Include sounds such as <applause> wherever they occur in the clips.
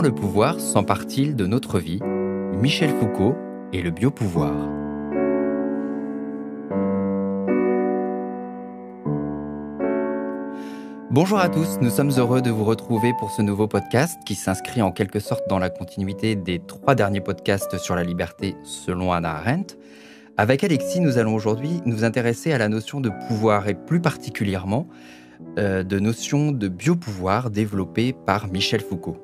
le pouvoir s'empare-t-il de notre vie Michel Foucault et le biopouvoir. Bonjour à tous, nous sommes heureux de vous retrouver pour ce nouveau podcast qui s'inscrit en quelque sorte dans la continuité des trois derniers podcasts sur la liberté selon Anna Arendt. Avec Alexis, nous allons aujourd'hui nous intéresser à la notion de pouvoir et plus particulièrement euh, de notion de biopouvoir développée par Michel Foucault.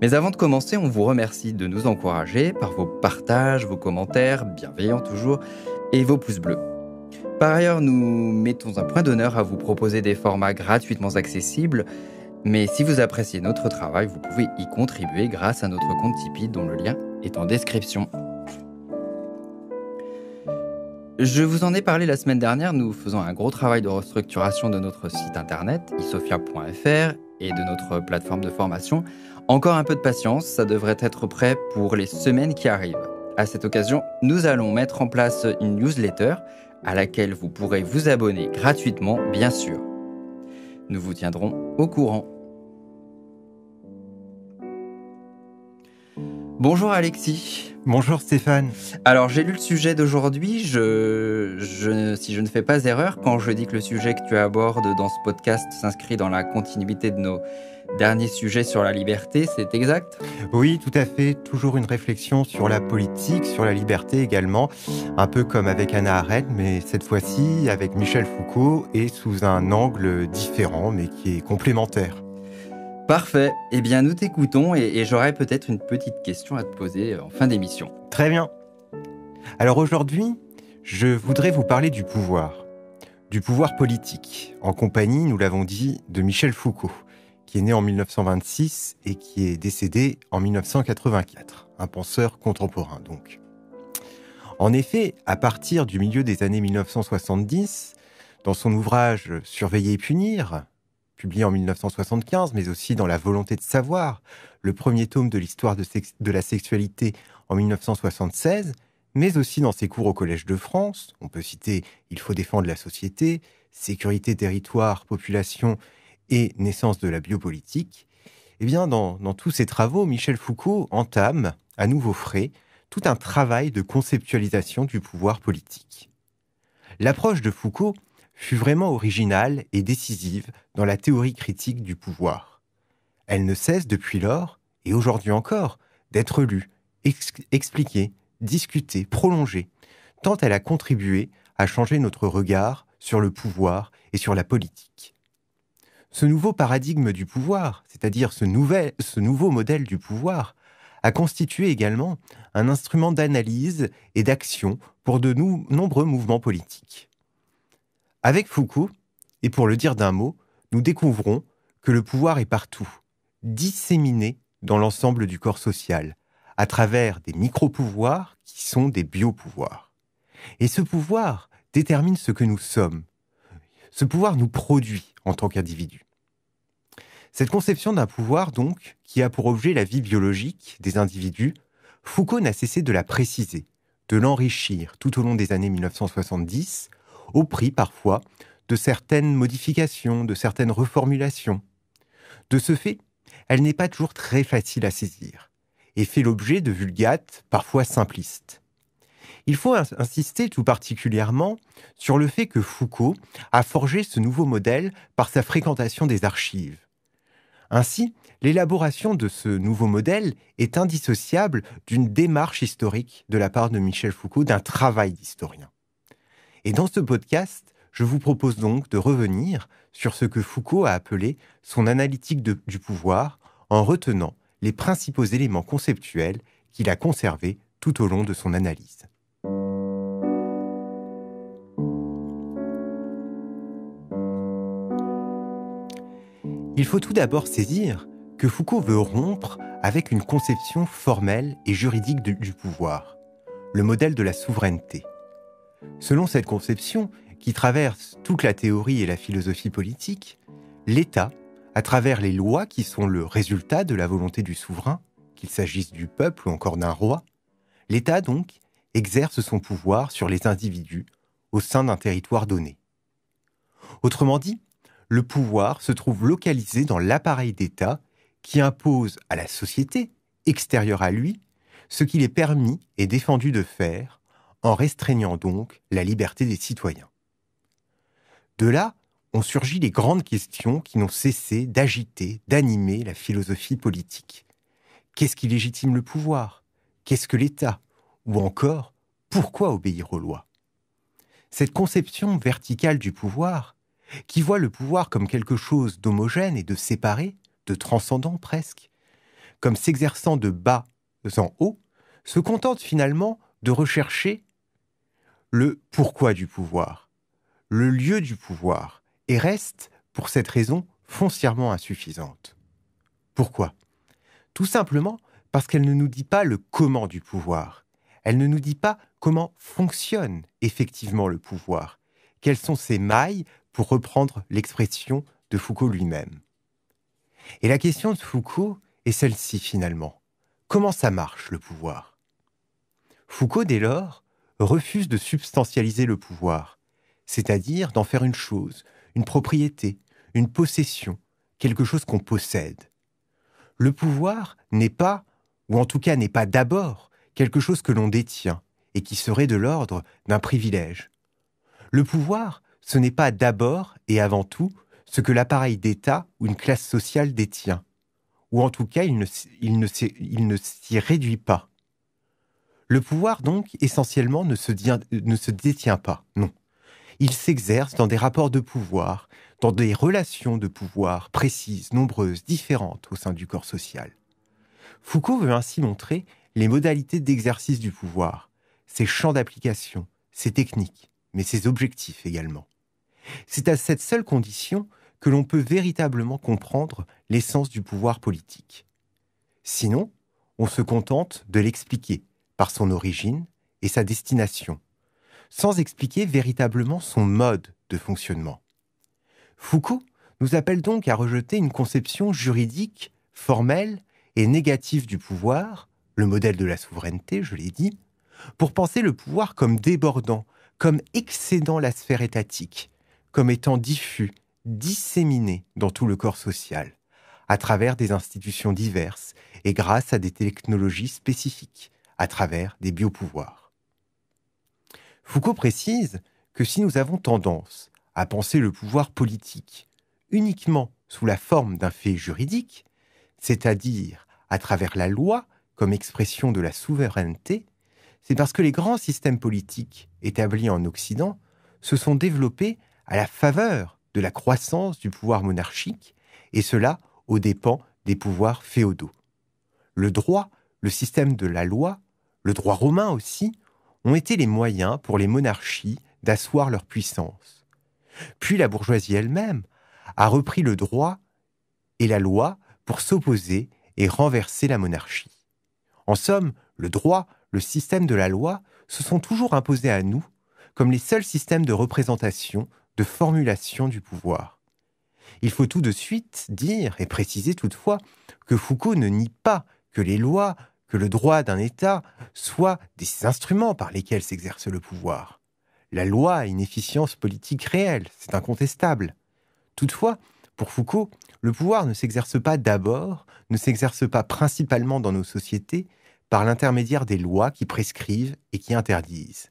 Mais avant de commencer, on vous remercie de nous encourager par vos partages, vos commentaires, bienveillants toujours, et vos pouces bleus. Par ailleurs, nous mettons un point d'honneur à vous proposer des formats gratuitement accessibles, mais si vous appréciez notre travail, vous pouvez y contribuer grâce à notre compte Tipeee dont le lien est en description. Je vous en ai parlé la semaine dernière, nous faisons un gros travail de restructuration de notre site internet, isofia.fr, et de notre plateforme de formation. Encore un peu de patience, ça devrait être prêt pour les semaines qui arrivent. À cette occasion, nous allons mettre en place une newsletter à laquelle vous pourrez vous abonner gratuitement, bien sûr. Nous vous tiendrons au courant. Bonjour Alexis. Bonjour Stéphane. Alors j'ai lu le sujet d'aujourd'hui. si je ne fais pas erreur, quand je dis que le sujet que tu abordes dans ce podcast s'inscrit dans la continuité de nos derniers sujets sur la liberté, c'est exact Oui, tout à fait. Toujours une réflexion sur la politique, sur la liberté également. Un peu comme avec Anna Arendt, mais cette fois-ci avec Michel Foucault et sous un angle différent, mais qui est complémentaire. Parfait. Eh bien, nous t'écoutons et, et j'aurais peut-être une petite question à te poser euh, en fin d'émission. Très bien. Alors aujourd'hui, je voudrais vous parler du pouvoir. Du pouvoir politique, en compagnie, nous l'avons dit, de Michel Foucault, qui est né en 1926 et qui est décédé en 1984, un penseur contemporain donc. En effet, à partir du milieu des années 1970, dans son ouvrage Surveiller et punir, publié en 1975, mais aussi dans La volonté de savoir, le premier tome de l'histoire de, la sexualité en 1976, mais aussi dans ses cours au Collège de France. On peut citer Il faut défendre la société, Sécurité, territoire, population et naissance de la biopolitique. Eh bien, dans, tous ses travaux, Michel Foucault entame, à nouveau frais, tout un travail de conceptualisation du pouvoir politique. L'approche de Foucault fut vraiment originale et décisive dans la théorie critique du pouvoir. Elle ne cesse depuis lors, et aujourd'hui encore, d'être lue, expliquée, discutée, prolongée, tant elle a contribué à changer notre regard sur le pouvoir et sur la politique. Ce nouveau paradigme du pouvoir, c'est-à-dire ce nouveau modèle du pouvoir, a constitué également un instrument d'analyse et d'action pour de nombreux mouvements politiques. Avec Foucault, et pour le dire d'un mot, nous découvrons que le pouvoir est partout, disséminé dans l'ensemble du corps social, à travers des micro-pouvoirs qui sont des biopouvoirs. Et ce pouvoir détermine ce que nous sommes. Ce pouvoir nous produit en tant qu'individus. Cette conception d'un pouvoir, donc, qui a pour objet la vie biologique des individus, Foucault n'a cessé de la préciser, de l'enrichir tout au long des années 1970 au prix parfois de certaines modifications, de certaines reformulations. De ce fait, elle n'est pas toujours très facile à saisir et fait l'objet de vulgates parfois simplistes. Il faut insister tout particulièrement sur le fait que Foucault a forgé ce nouveau modèle par sa fréquentation des archives. Ainsi, l'élaboration de ce nouveau modèle est indissociable d'une démarche historique de la part de Michel Foucault, d'un travail d'historien. Et dans ce podcast, je vous propose donc de revenir sur ce que Foucault a appelé son analytique du pouvoir en retenant les principaux éléments conceptuels qu'il a conservés tout au long de son analyse. Il faut tout d'abord saisir que Foucault veut rompre avec une conception formelle et juridique du pouvoir, le modèle de la souveraineté. Selon cette conception, qui traverse toute la théorie et la philosophie politique, l'État, à travers les lois qui sont le résultat de la volonté du souverain, qu'il s'agisse du peuple ou encore d'un roi, l'État donc exerce son pouvoir sur les individus au sein d'un territoire donné. Autrement dit, le pouvoir se trouve localisé dans l'appareil d'État qui impose à la société, extérieure à lui, ce qu'il est permis et défendu de faire en restreignant donc la liberté des citoyens. De là ont surgi les grandes questions qui n'ont cessé d'agiter, d'animer la philosophie politique. Qu'est-ce qui légitime le pouvoir Qu'est-ce que l'État Ou encore, pourquoi obéir aux lois Cette conception verticale du pouvoir, qui voit le pouvoir comme quelque chose d'homogène et de séparé, de transcendant presque, comme s'exerçant de bas en haut, se contente finalement de rechercher le pourquoi du pouvoir, le lieu du pouvoir, et reste, pour cette raison, foncièrement insuffisante. Pourquoi Tout simplement parce qu'elle ne nous dit pas le comment du pouvoir, elle ne nous dit pas comment fonctionne effectivement le pouvoir, quelles sont ses mailles, pour reprendre l'expression de Foucault lui-même. Et la question de Foucault est celle-ci finalement. Comment ça marche le pouvoir Foucault, dès lors, refuse de substantialiser le pouvoir, c'est-à-dire d'en faire une chose, une propriété, une possession, quelque chose qu'on possède. Le pouvoir n'est pas, ou en tout cas n'est pas d'abord, quelque chose que l'on détient et qui serait de l'ordre d'un privilège. Le pouvoir, ce n'est pas d'abord et avant tout ce que l'appareil d'État ou une classe sociale détient, ou en tout cas il ne, il ne s'y réduit pas. Le pouvoir, donc, essentiellement, ne se, détient pas, non. Il s'exerce dans des rapports de pouvoir, dans des relations de pouvoir précises, nombreuses, différentes au sein du corps social. Foucault veut ainsi montrer les modalités d'exercice du pouvoir, ses champs d'application, ses techniques, mais ses objectifs également. C'est à cette seule condition que l'on peut véritablement comprendre l'essence du pouvoir politique. Sinon, on se contente de l'expliquer, par son origine et sa destination, sans expliquer véritablement son mode de fonctionnement. Foucault nous appelle donc à rejeter une conception juridique, formelle et négative du pouvoir, le modèle de la souveraineté, je l'ai dit, pour penser le pouvoir comme débordant, comme excédant la sphère étatique, comme étant diffus, disséminé dans tout le corps social, à travers des institutions diverses et grâce à des technologies spécifiques, à travers des biopouvoirs. Foucault précise que si nous avons tendance à penser le pouvoir politique uniquement sous la forme d'un fait juridique, c'est-à-dire à travers la loi comme expression de la souveraineté, c'est parce que les grands systèmes politiques établis en Occident se sont développés à la faveur de la croissance du pouvoir monarchique, et cela aux dépens des pouvoirs féodaux. Le droit, le système de la loi, le droit romain aussi, ont été les moyens pour les monarchies d'asseoir leur puissance. Puis la bourgeoisie elle-même a repris le droit et la loi pour s'opposer et renverser la monarchie. En somme, le droit, le système de la loi se sont toujours imposés à nous comme les seuls systèmes de représentation, de formulation du pouvoir. Il faut tout de suite dire et préciser toutefois que Foucault ne nie pas que les lois que le droit d'un État soit des instruments par lesquels s'exerce le pouvoir. La loi a une efficience politique réelle, c'est incontestable. Toutefois, pour Foucault, le pouvoir ne s'exerce pas d'abord, ne s'exerce pas principalement dans nos sociétés, par l'intermédiaire des lois qui prescrivent et qui interdisent.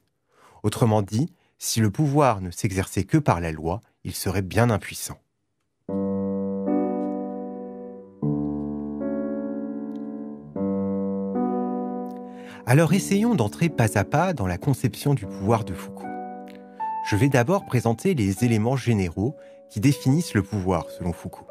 Autrement dit, si le pouvoir ne s'exerçait que par la loi, il serait bien impuissant. Alors essayons d'entrer pas à pas dans la conception du pouvoir de Foucault. Je vais d'abord présenter les éléments généraux qui définissent le pouvoir selon Foucault.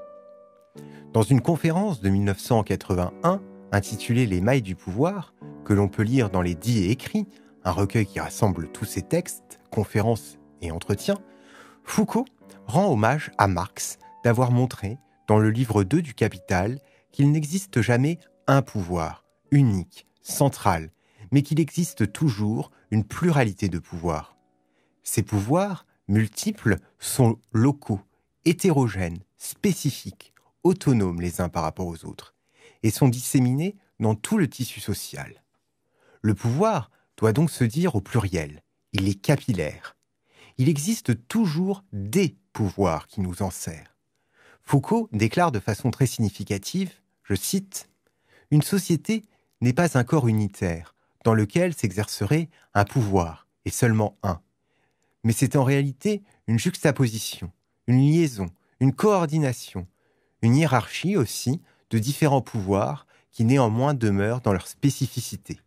Dans une conférence de 1981 intitulée Les mailles du pouvoir, que l'on peut lire dans les dits et écrits, un recueil qui rassemble tous ses textes, conférences et entretiens, Foucault rend hommage à Marx d'avoir montré, dans le livre 2 du Capital, qu'il n'existe jamais un pouvoir unique, central, mais qu'il existe toujours une pluralité de pouvoirs. Ces pouvoirs, multiples, sont locaux, hétérogènes, spécifiques, autonomes les uns par rapport aux autres, et sont disséminés dans tout le tissu social. Le pouvoir doit donc se dire au pluriel, il est capillaire. Il existe toujours des pouvoirs qui nous en serrent. Foucault déclare de façon très significative, je cite, Une société n'est pas un corps unitaire, dans lequel s'exercerait un pouvoir, et seulement un. Mais c'est en réalité une juxtaposition, une liaison, une coordination, une hiérarchie aussi de différents pouvoirs qui néanmoins demeurent dans leur spécificité.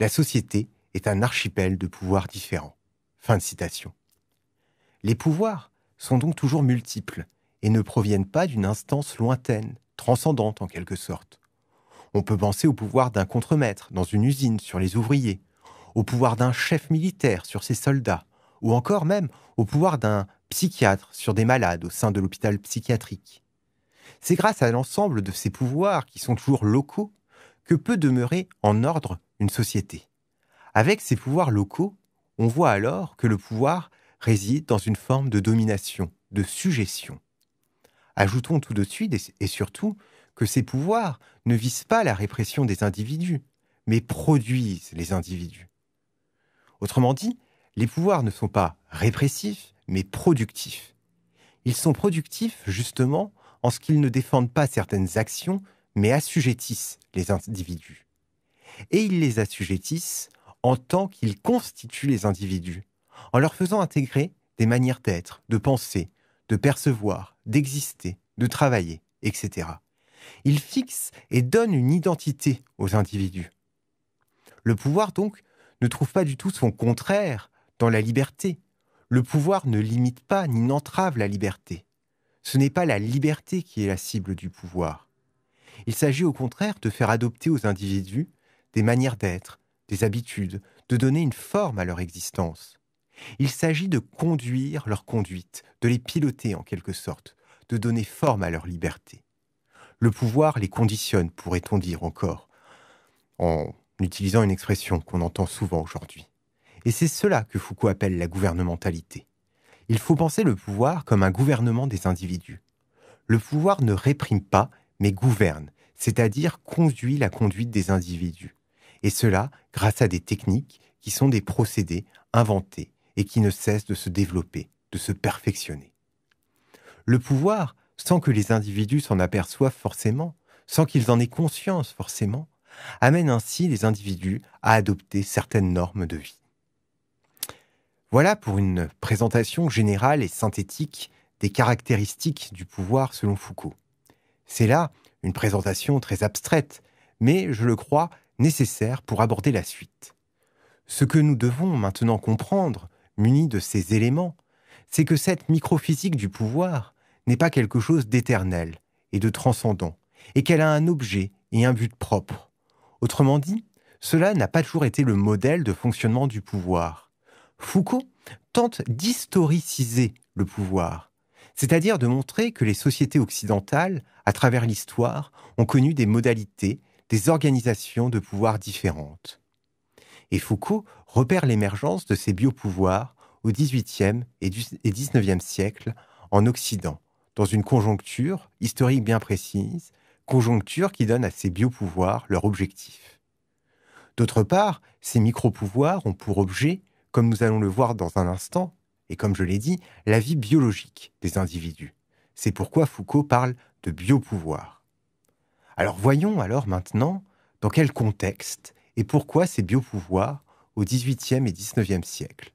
La société est un archipel de pouvoirs différents. Fin de citation. Les pouvoirs sont donc toujours multiples et ne proviennent pas d'une instance lointaine, transcendante en quelque sorte. On peut penser au pouvoir d'un contremaître dans une usine sur les ouvriers, au pouvoir d'un chef militaire sur ses soldats, ou encore même au pouvoir d'un psychiatre sur des malades au sein de l'hôpital psychiatrique. C'est grâce à l'ensemble de ces pouvoirs qui sont toujours locaux que peut demeurer en ordre une société. Avec ces pouvoirs locaux, on voit alors que le pouvoir réside dans une forme de domination, de suggestion. Ajoutons tout de suite et surtout ces pouvoirs ne visent pas la répression des individus, mais produisent les individus. Autrement dit, les pouvoirs ne sont pas répressifs, mais productifs. Ils sont productifs justement en ce qu'ils ne défendent pas certaines actions, mais assujettissent les individus. Et ils les assujettissent en tant qu'ils constituent les individus, en leur faisant intégrer des manières d'être, de penser, de percevoir, d'exister, de travailler, etc. Il fixe et donne une identité aux individus. Le pouvoir, donc, ne trouve pas du tout son contraire dans la liberté. Le pouvoir ne limite pas ni n'entrave la liberté. Ce n'est pas la liberté qui est la cible du pouvoir. Il s'agit au contraire de faire adopter aux individus des manières d'être, des habitudes, de donner une forme à leur existence. Il s'agit de conduire leur conduite, de les piloter en quelque sorte, de donner forme à leur liberté. Le pouvoir les conditionne, pourrait-on dire encore, en utilisant une expression qu'on entend souvent aujourd'hui. Et c'est cela que Foucault appelle la gouvernementalité. Il faut penser le pouvoir comme un gouvernement des individus. Le pouvoir ne réprime pas, mais gouverne, c'est-à-dire conduit la conduite des individus. Et cela grâce à des techniques qui sont des procédés inventés et qui ne cessent de se développer, de se perfectionner. Le pouvoir sans que les individus s'en aperçoivent forcément, sans qu'ils en aient conscience forcément, amène ainsi les individus à adopter certaines normes de vie. Voilà pour une présentation générale et synthétique des caractéristiques du pouvoir selon Foucault. C'est là une présentation très abstraite, mais je le crois nécessaire pour aborder la suite. Ce que nous devons maintenant comprendre, muni de ces éléments, c'est que cette microphysique du pouvoir n'est pas quelque chose d'éternel et de transcendant, et qu'elle a un objet et un but propre. Autrement dit, cela n'a pas toujours été le modèle de fonctionnement du pouvoir. Foucault tente d'historiciser le pouvoir, c'est-à-dire de montrer que les sociétés occidentales, à travers l'histoire, ont connu des modalités, des organisations de pouvoir différentes. Et Foucault repère l'émergence de ces biopouvoirs au XVIIIe et XIXe siècle en Occident, dans une conjoncture historique bien précise, conjoncture qui donne à ces biopouvoirs leur objectif. D'autre part, ces micropouvoirs ont pour objet, comme nous allons le voir dans un instant, et comme je l'ai dit, la vie biologique des individus. C'est pourquoi Foucault parle de biopouvoir. Alors voyons alors maintenant dans quel contexte et pourquoi ces biopouvoirs au XVIIIe et XIXe siècle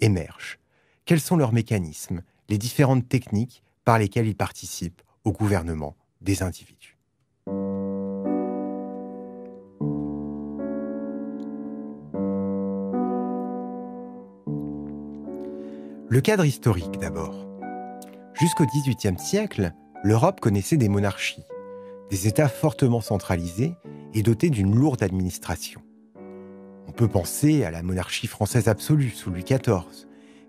émergent. Quels sont leurs mécanismes, les différentes techniques par lesquels ils participent au gouvernement des individus. Le cadre historique d'abord. Jusqu'au XVIIIe siècle, l'Europe connaissait des monarchies, des États fortement centralisés et dotés d'une lourde administration. On peut penser à la monarchie française absolue sous Louis XIV,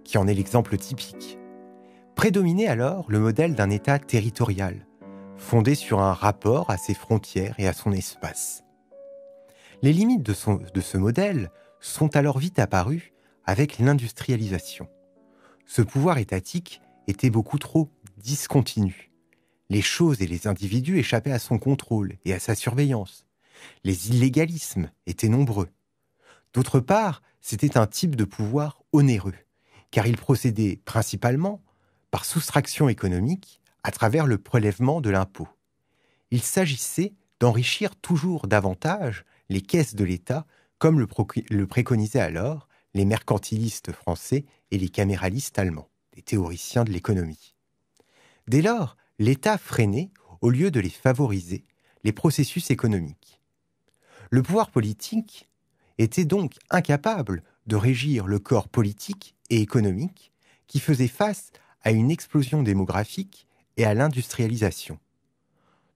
qui en est l'exemple typique prédominait alors le modèle d'un État territorial, fondé sur un rapport à ses frontières et à son espace. Les limites de, ce modèle sont alors vite apparues avec l'industrialisation. Ce pouvoir étatique était beaucoup trop discontinu. Les choses et les individus échappaient à son contrôle et à sa surveillance. Les illégalismes étaient nombreux. D'autre part, c'était un type de pouvoir onéreux, car il procédait principalement par soustraction économique à travers le prélèvement de l'impôt. Il s'agissait d'enrichir toujours davantage les caisses de l'État, comme le, préconisaient alors les mercantilistes français et les caméralistes allemands, des théoriciens de l'économie. Dès lors, l'État freinait, au lieu de les favoriser, les processus économiques. Le pouvoir politique était donc incapable de régir le corps politique et économique qui faisait face à une explosion démographique et à l'industrialisation.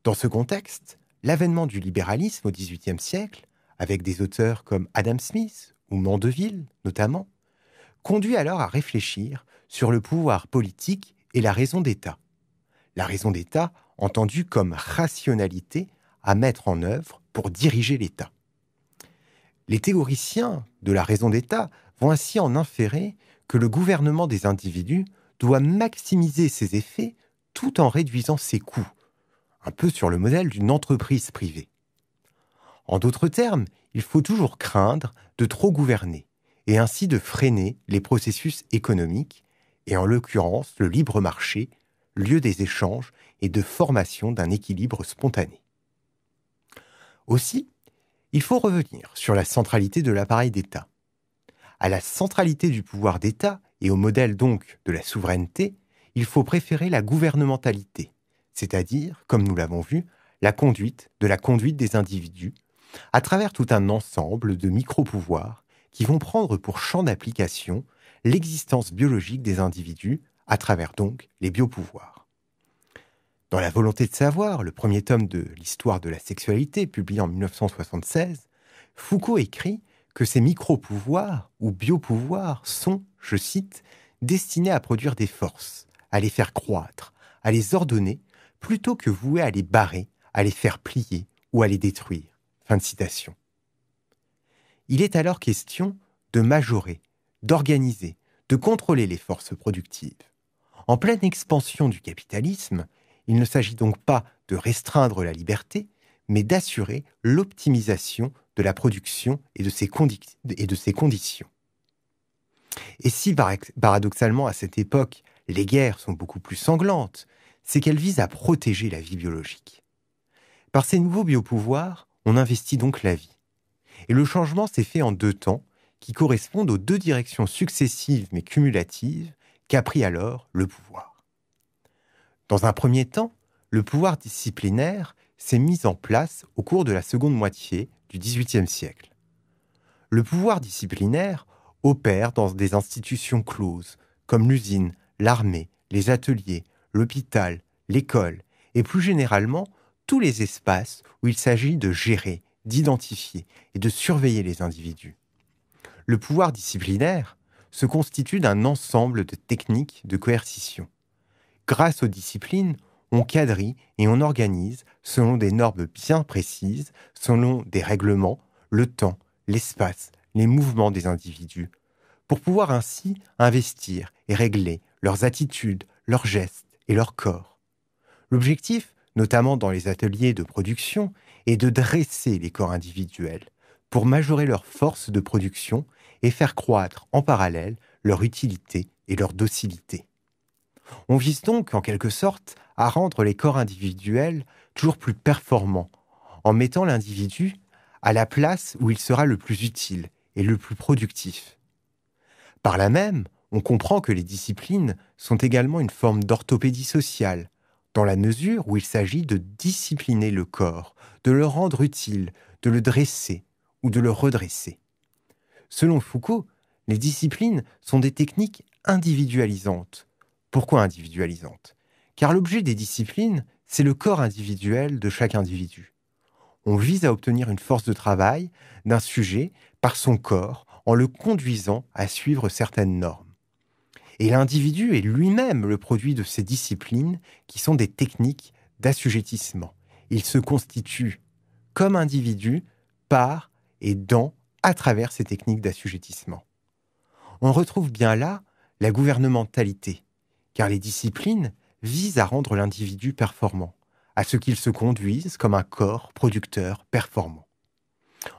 Dans ce contexte, l'avènement du libéralisme au XVIIIe siècle, avec des auteurs comme Adam Smith ou Mandeville notamment, conduit alors à réfléchir sur le pouvoir politique et la raison d'État. La raison d'État entendue comme rationalité à mettre en œuvre pour diriger l'État. Les théoriciens de la raison d'État vont ainsi en inférer que le gouvernement des individus doit maximiser ses effets tout en réduisant ses coûts, un peu sur le modèle d'une entreprise privée. En d'autres termes, il faut toujours craindre de trop gouverner et ainsi de freiner les processus économiques et en l'occurrence le libre marché, lieu des échanges et de formation d'un équilibre spontané. Aussi, il faut revenir sur la centralité de l'appareil d'État. À la centralité du pouvoir d'État et au modèle donc de la souveraineté, il faut préférer la gouvernementalité, c'est-à-dire, comme nous l'avons vu, la conduite de la conduite des individus, à travers tout un ensemble de micro-pouvoirs qui vont prendre pour champ d'application l'existence biologique des individus, à travers donc les biopouvoirs. Dans La volonté de savoir, le premier tome de l'histoire de la sexualité, publié en 1976, Foucault écrit que ces micro-pouvoirs ou biopouvoirs sont, je cite, destinés à produire des forces, à les faire croître, à les ordonner, plutôt que voués à les barrer, à les faire plier ou à les détruire. Fin de citation. Il est alors question de majorer, d'organiser, de contrôler les forces productives. En pleine expansion du capitalisme, il ne s'agit donc pas de restreindre la liberté, mais d'assurer l'optimisation de la production et de ses, et de ses conditions. Et si paradoxalement à cette époque les guerres sont beaucoup plus sanglantes, c'est qu'elles visent à protéger la vie biologique. Par ces nouveaux biopouvoirs, on investit donc la vie. Et le changement s'est fait en deux temps, qui correspondent aux deux directions successives mais cumulatives qu'a pris alors le pouvoir. Dans un premier temps, le pouvoir disciplinaire s'est mis en place au cours de la seconde moitié du XVIIIe siècle. Le pouvoir disciplinaire opère dans des institutions closes, comme l'usine, l'armée, les ateliers, l'hôpital, l'école, et plus généralement tous les espaces où il s'agit de gérer, d'identifier et de surveiller les individus. Le pouvoir disciplinaire se constitue d'un ensemble de techniques de coercition. Grâce aux disciplines, on quadrille et on organise, selon des normes bien précises, selon des règlements, le temps, l'espace, les mouvements des individus, pour pouvoir ainsi investir et régler leurs attitudes, leurs gestes et leurs corps. L'objectif, notamment dans les ateliers de production, est de dresser les corps individuels pour majorer leur force de production et faire croître en parallèle leur utilité et leur docilité. On vise donc, en quelque sorte, à rendre les corps individuels toujours plus performants, en mettant l'individu à la place où il sera le plus utile et le plus productif. Par là même, on comprend que les disciplines sont également une forme d'orthopédie sociale, dans la mesure où il s'agit de discipliner le corps, de le rendre utile, de le dresser ou de le redresser. Selon Foucault, les disciplines sont des techniques individualisantes. Pourquoi individualisantes car l'objet des disciplines, c'est le corps individuel de chaque individu. On vise à obtenir une force de travail d'un sujet par son corps en le conduisant à suivre certaines normes. Et l'individu est lui-même le produit de ces disciplines qui sont des techniques d'assujettissement. Il se constitue comme individu par et dans à travers ces techniques d'assujettissement. On retrouve bien là la gouvernementalité, car les disciplines vise à rendre l'individu performant, à ce qu'il se conduise comme un corps producteur performant.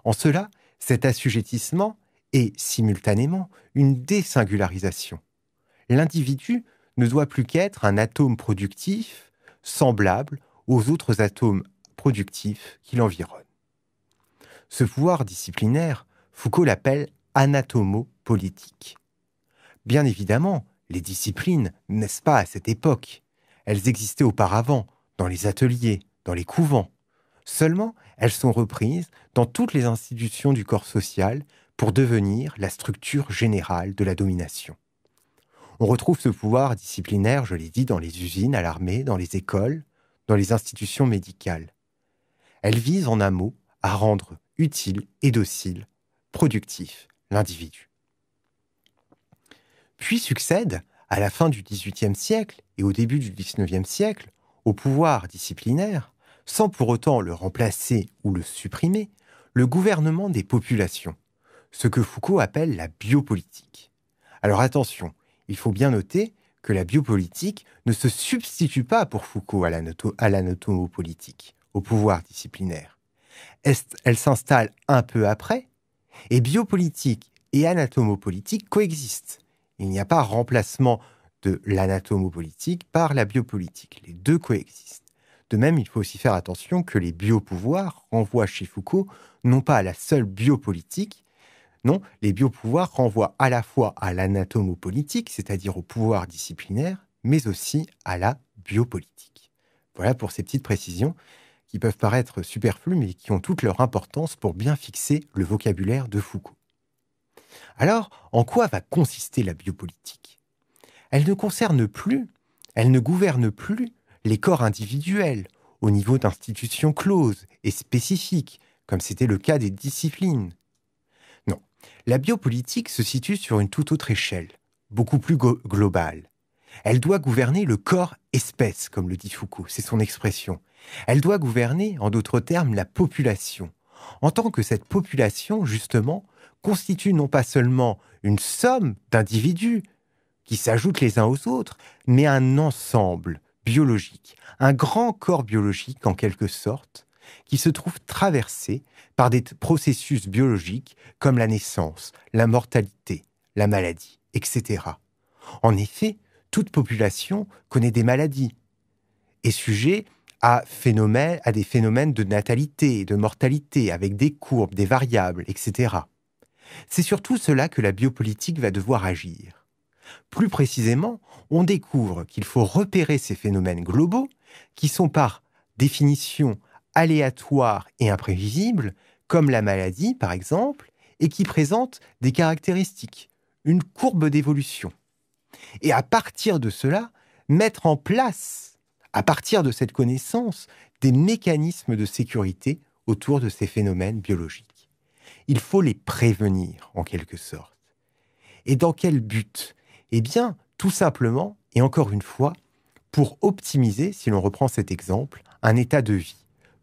En cela, cet assujettissement est simultanément une désingularisation. L'individu ne doit plus qu'être un atome productif semblable aux autres atomes productifs qui l'environnent. Ce pouvoir disciplinaire, Foucault l'appelle anatomopolitique. Bien évidemment, les disciplines n'est-ce pas à cette époque elles existaient auparavant, dans les ateliers, dans les couvents. Seulement, elles sont reprises dans toutes les institutions du corps social pour devenir la structure générale de la domination. On retrouve ce pouvoir disciplinaire, je l'ai dit, dans les usines, à l'armée, dans les écoles, dans les institutions médicales. Elles visent, en un mot à rendre utile et docile, productif, l'individu. Puis succède à la fin du XVIIIe siècle et au début du XIXe siècle au pouvoir disciplinaire, sans pour autant le remplacer ou le supprimer, le gouvernement des populations, ce que Foucault appelle la biopolitique. Alors attention, il faut bien noter que la biopolitique ne se substitue pas pour Foucault à l'anatomopolitique, au pouvoir disciplinaire. elle s'installe un peu après, et biopolitique et anatomopolitique coexistent. Il n'y a pas remplacement de l'anatomopolitique par la biopolitique. Les deux coexistent. De même, il faut aussi faire attention que les biopouvoirs renvoient chez Foucault non pas à la seule biopolitique, non, les biopouvoirs renvoient à la fois à l'anatomopolitique, c'est-à-dire au pouvoir disciplinaire, mais aussi à la biopolitique. Voilà pour ces petites précisions qui peuvent paraître superflues mais qui ont toute leur importance pour bien fixer le vocabulaire de Foucault. Alors, en quoi va consister la biopolitique Elle ne concerne plus, elle ne gouverne plus les corps individuels au niveau d'institutions closes et spécifiques, comme c'était le cas des disciplines. Non, la biopolitique se situe sur une toute autre échelle, beaucoup plus globale. Elle doit gouverner le corps espèce, comme le dit Foucault, c'est son expression. Elle doit gouverner, en d'autres termes, la population, en tant que cette population, justement, constitue non pas seulement une somme d'individus qui s'ajoutent les uns aux autres, mais un ensemble biologique, un grand corps biologique en quelque sorte, qui se trouve traversé par des processus biologiques comme la naissance, la mortalité, la maladie, etc. En effet, toute population connaît des maladies, est sujet à, phénomènes, à des phénomènes de natalité, et de mortalité, avec des courbes, des variables, etc. C'est surtout cela que la biopolitique va devoir agir. Plus précisément, on découvre qu'il faut repérer ces phénomènes globaux qui sont par définition aléatoires et imprévisibles, comme la maladie par exemple, et qui présentent des caractéristiques, une courbe d'évolution. Et à partir de cela, mettre en place, à partir de cette connaissance, des mécanismes de sécurité autour de ces phénomènes biologiques. Il faut les prévenir, en quelque sorte. Et dans quel but Eh bien, tout simplement, et encore une fois, pour optimiser, si l'on reprend cet exemple, un état de vie,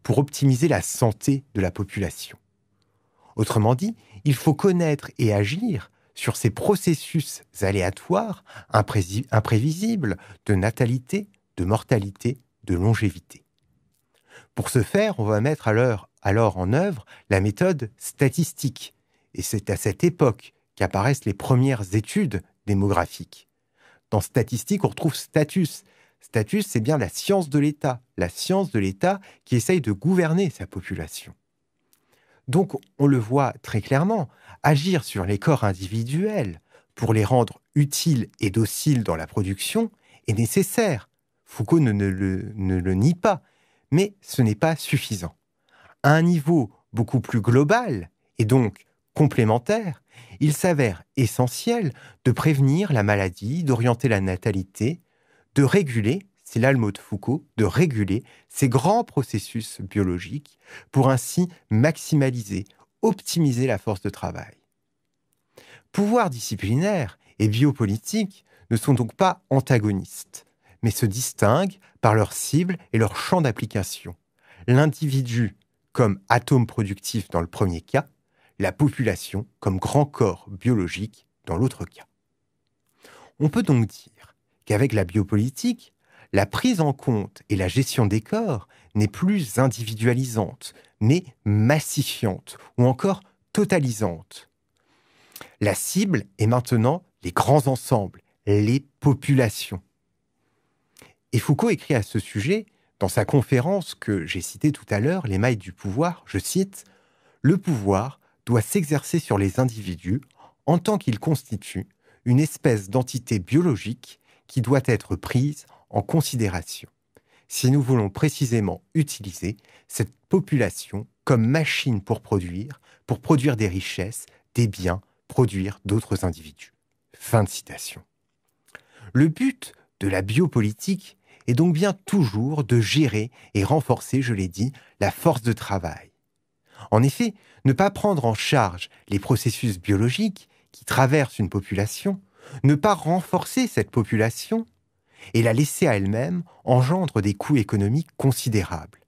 pour optimiser la santé de la population. Autrement dit, il faut connaître et agir sur ces processus aléatoires, imprévisibles, de natalité, de mortalité, de longévité. Pour ce faire, on va mettre à l'heure alors en œuvre la méthode statistique, et c'est à cette époque qu'apparaissent les premières études démographiques. Dans statistique, on retrouve status. Status, c'est bien la science de l'État, la science de l'État qui essaye de gouverner sa population. Donc, on le voit très clairement, agir sur les corps individuels pour les rendre utiles et dociles dans la production est nécessaire. Foucault ne, ne le nie pas, mais ce n'est pas suffisant à un niveau beaucoup plus global et donc complémentaire, il s'avère essentiel de prévenir la maladie, d'orienter la natalité, de réguler, c'est là le mot de Foucault, de réguler ces grands processus biologiques pour ainsi maximaliser, optimiser la force de travail. Pouvoirs disciplinaires et biopolitiques ne sont donc pas antagonistes, mais se distinguent par leur cible et leur champ d'application. L'individu comme atome productif dans le premier cas, la population comme grand corps biologique dans l'autre cas. On peut donc dire qu'avec la biopolitique, la prise en compte et la gestion des corps n'est plus individualisante, mais massifiante ou encore totalisante. La cible est maintenant les grands ensembles, les populations. Et Foucault écrit à ce sujet dans sa conférence que j'ai citée tout à l'heure, Les mailles du pouvoir, je cite, Le pouvoir doit s'exercer sur les individus en tant qu'ils constituent une espèce d'entité biologique qui doit être prise en considération si nous voulons précisément utiliser cette population comme machine pour produire, pour produire des richesses, des biens, produire d'autres individus. Fin de citation. Le but de la biopolitique et donc bien toujours de gérer et renforcer, je l'ai dit, la force de travail. En effet, ne pas prendre en charge les processus biologiques qui traversent une population, ne pas renforcer cette population et la laisser à elle-même engendre des coûts économiques considérables.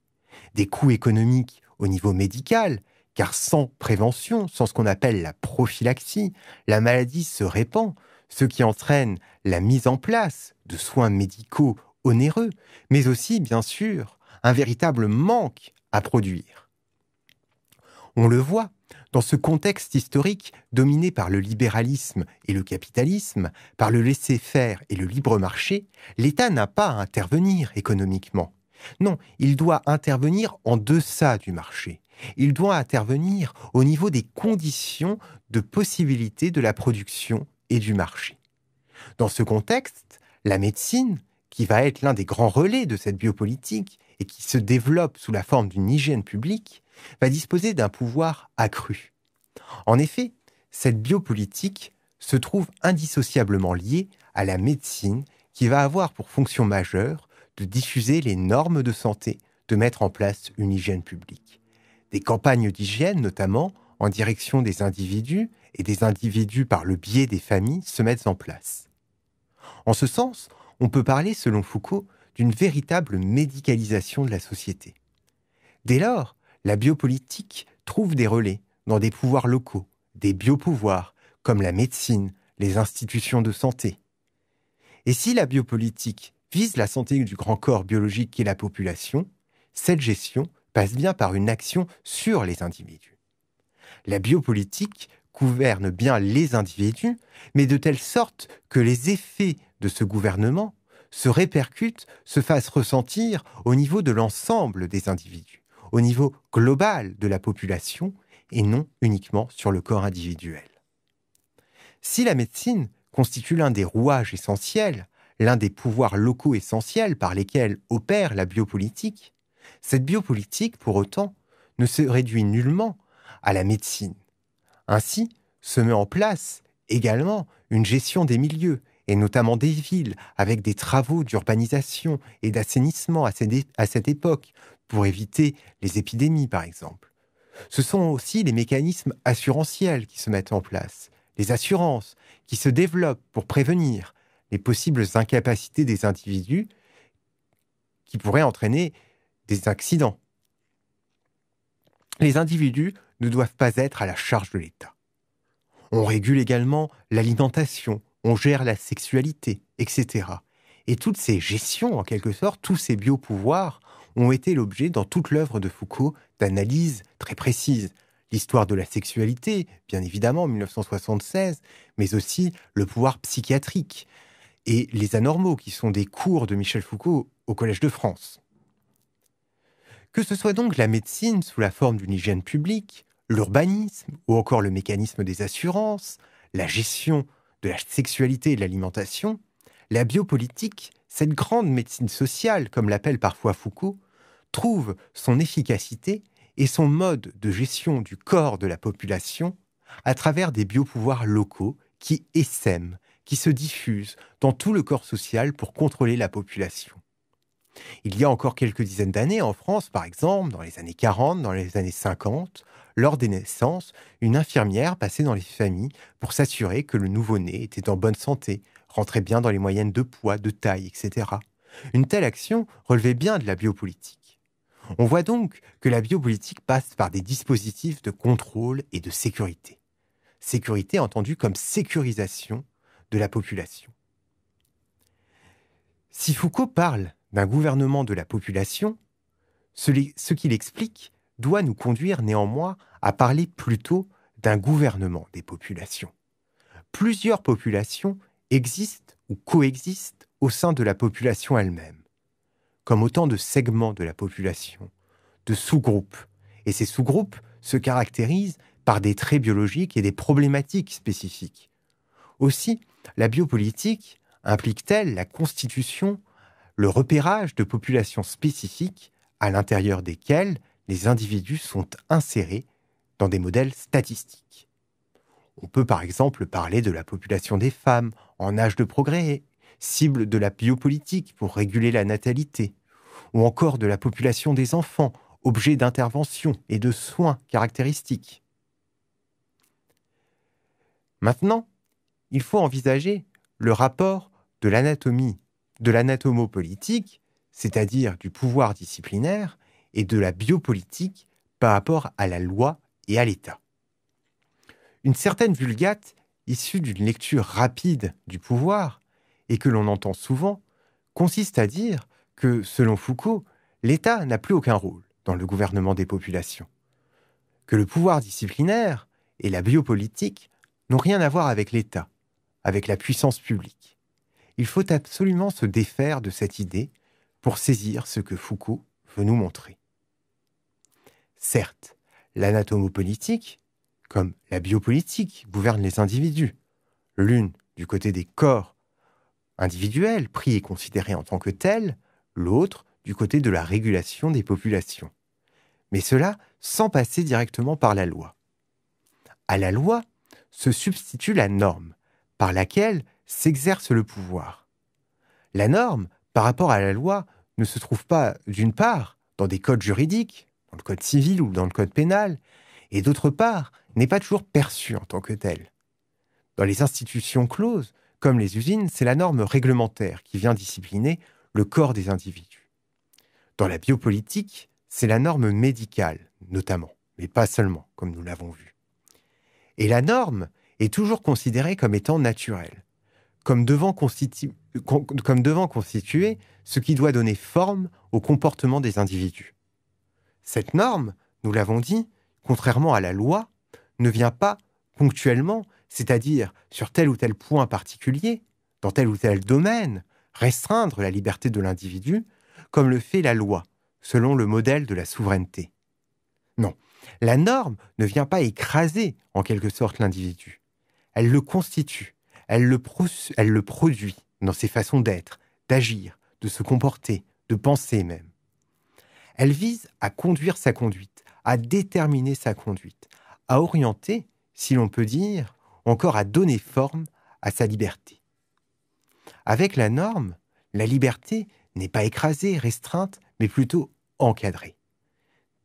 Des coûts économiques au niveau médical, car sans prévention, sans ce qu'on appelle la prophylaxie, la maladie se répand, ce qui entraîne la mise en place de soins médicaux onéreux, mais aussi, bien sûr, un véritable manque à produire. On le voit, dans ce contexte historique dominé par le libéralisme et le capitalisme, par le laisser-faire et le libre marché, l'État n'a pas à intervenir économiquement. Non, il doit intervenir en deçà du marché. Il doit intervenir au niveau des conditions de possibilité de la production et du marché. Dans ce contexte, la médecine, qui va être l'un des grands relais de cette biopolitique et qui se développe sous la forme d'une hygiène publique, va disposer d'un pouvoir accru. En effet, cette biopolitique se trouve indissociablement liée à la médecine qui va avoir pour fonction majeure de diffuser les normes de santé, de mettre en place une hygiène publique. Des campagnes d'hygiène, notamment en direction des individus et des individus par le biais des familles, se mettent en place. En ce sens, on peut parler, selon Foucault, d'une véritable médicalisation de la société. Dès lors, la biopolitique trouve des relais dans des pouvoirs locaux, des biopouvoirs, comme la médecine, les institutions de santé. Et si la biopolitique vise la santé du grand corps biologique est la population, cette gestion passe bien par une action sur les individus. La biopolitique gouverne bien les individus, mais de telle sorte que les effets de ce gouvernement se répercute, se fasse ressentir au niveau de l'ensemble des individus, au niveau global de la population et non uniquement sur le corps individuel. Si la médecine constitue l'un des rouages essentiels, l'un des pouvoirs locaux essentiels par lesquels opère la biopolitique, cette biopolitique, pour autant, ne se réduit nullement à la médecine. Ainsi, se met en place également une gestion des milieux et notamment des villes, avec des travaux d'urbanisation et d'assainissement à, cette époque, pour éviter les épidémies par exemple. Ce sont aussi les mécanismes assurantiels qui se mettent en place, les assurances qui se développent pour prévenir les possibles incapacités des individus qui pourraient entraîner des accidents. Les individus ne doivent pas être à la charge de l'État. On régule également l'alimentation on gère la sexualité, etc. Et toutes ces gestions, en quelque sorte, tous ces biopouvoirs ont été l'objet dans toute l'œuvre de Foucault d'analyses très précises. L'histoire de la sexualité, bien évidemment, en 1976, mais aussi le pouvoir psychiatrique et les anormaux, qui sont des cours de Michel Foucault au Collège de France. Que ce soit donc la médecine sous la forme d'une hygiène publique, l'urbanisme ou encore le mécanisme des assurances, la gestion de la sexualité et de l'alimentation, la biopolitique, cette grande médecine sociale, comme l'appelle parfois Foucault, trouve son efficacité et son mode de gestion du corps de la population à travers des biopouvoirs locaux qui essaiment, qui se diffusent dans tout le corps social pour contrôler la population. Il y a encore quelques dizaines d'années, en France par exemple, dans les années 40, dans les années 50, lors des naissances, une infirmière passait dans les familles pour s'assurer que le nouveau-né était en bonne santé, rentrait bien dans les moyennes de poids, de taille, etc. Une telle action relevait bien de la biopolitique. On voit donc que la biopolitique passe par des dispositifs de contrôle et de sécurité. Sécurité entendue comme sécurisation de la population. Si Foucault parle d'un gouvernement de la population, ce, qu'il explique, doit nous conduire néanmoins à parler plutôt d'un gouvernement des populations. Plusieurs populations existent ou coexistent au sein de la population elle-même, comme autant de segments de la population, de sous-groupes, et ces sous-groupes se caractérisent par des traits biologiques et des problématiques spécifiques. Aussi, la biopolitique implique-t-elle la constitution, le repérage de populations spécifiques à l'intérieur desquelles les individus sont insérés dans des modèles statistiques. On peut par exemple parler de la population des femmes en âge de progrès, cible de la biopolitique pour réguler la natalité, ou encore de la population des enfants, objet d'intervention et de soins caractéristiques. Maintenant, il faut envisager le rapport de l'anatomie, de l'anatomopolitique, c'est-à-dire du pouvoir disciplinaire, et de la biopolitique par rapport à la loi et à l'État. Une certaine vulgate, issue d'une lecture rapide du pouvoir, et que l'on entend souvent, consiste à dire que, selon Foucault, l'État n'a plus aucun rôle dans le gouvernement des populations, que le pouvoir disciplinaire et la biopolitique n'ont rien à voir avec l'État, avec la puissance publique. Il faut absolument se défaire de cette idée pour saisir ce que Foucault veut nous montrer. Certes, l'anatomopolitique, comme la biopolitique, gouverne les individus. L'une du côté des corps individuels, pris et considérés en tant que tels, l'autre du côté de la régulation des populations. Mais cela sans passer directement par la loi. À la loi se substitue la norme, par laquelle s'exerce le pouvoir. La norme, par rapport à la loi, ne se trouve pas, d'une part, dans des codes juridiques, dans le code civil ou dans le code pénal, et d'autre part, n'est pas toujours perçu en tant que tel. Dans les institutions closes, comme les usines, c'est la norme réglementaire qui vient discipliner le corps des individus. Dans la biopolitique, c'est la norme médicale, notamment, mais pas seulement, comme nous l'avons vu. Et la norme est toujours considérée comme étant naturelle, comme devant, comme devant constituer ce qui doit donner forme au comportement des individus. Cette norme, nous l'avons dit, contrairement à la loi, ne vient pas ponctuellement, c'est-à-dire sur tel ou tel point particulier, dans tel ou tel domaine, restreindre la liberté de l'individu, comme le fait la loi, selon le modèle de la souveraineté. Non, la norme ne vient pas écraser en quelque sorte l'individu. Elle le constitue, elle le, elle le produit dans ses façons d'être, d'agir, de se comporter, de penser même. Elle vise à conduire sa conduite, à déterminer sa conduite, à orienter, si l'on peut dire, encore à donner forme à sa liberté. Avec la norme, la liberté n'est pas écrasée, restreinte, mais plutôt encadrée.